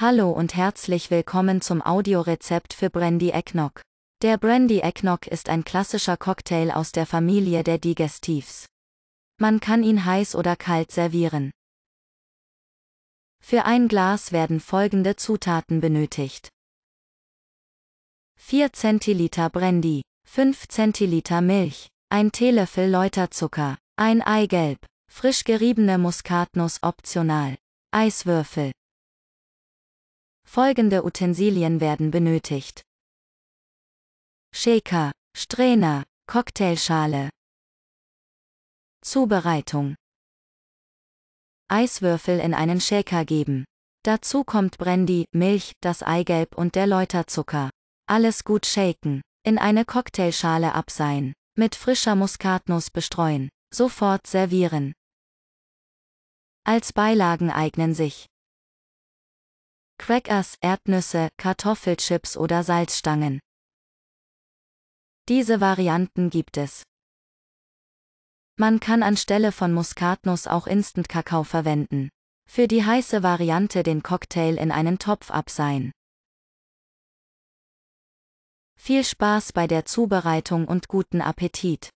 Hallo und herzlich willkommen zum Audiorezept für Brandy Eggnog. Der Brandy Eggnog ist ein klassischer Cocktail aus der Familie der Digestivs. Man kann ihn heiß oder kalt servieren. Für ein Glas werden folgende Zutaten benötigt. 4 Zentiliter Brandy, 5 Zentiliter Milch, 1 Teelöffel Läuterzucker, 1 Eigelb, frisch geriebene Muskatnuss optional, Eiswürfel, Folgende Utensilien werden benötigt. Shaker, Strainer, Cocktailschale. Zubereitung. Eiswürfel in einen Shaker geben. Dazu kommt Brandy, Milch, das Eigelb und der Läuterzucker. Alles gut shaken. In eine Cocktailschale abseihen. Mit frischer Muskatnuss bestreuen. Sofort servieren. Als Beilagen eignen sich Crackers, Erdnüsse, Kartoffelchips oder Salzstangen. Diese Varianten gibt es. Man kann anstelle von Muskatnuss auch Instant-Kakao verwenden. Für die heiße Variante den Cocktail in einen Topf abseihen. Viel Spaß bei der Zubereitung und guten Appetit!